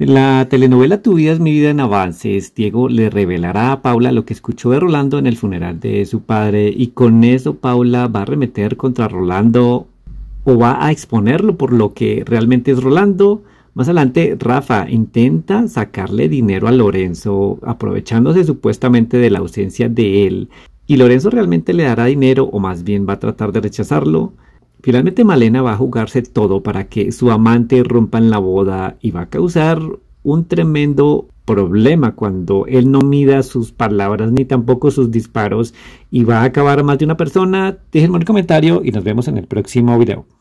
En la telenovela Tu vida es mi vida en avances, Diego le revelará a Paula lo que escuchó de Rolando en el funeral de su padre y con eso Paula va a remeter contra Rolando o va a exponerlo por lo que realmente es Rolando. Más adelante, Rafa intenta sacarle dinero a Lorenzo, aprovechándose supuestamente de la ausencia de él. Y Lorenzo realmente le dará dinero o más bien va a tratar de rechazarlo. Finalmente Malena va a jugarse todo para que su amante rompa en la boda y va a causar un tremendo problema cuando él no mida sus palabras ni tampoco sus disparos y va a acabar más de una persona. Déjenme un comentario y nos vemos en el próximo video.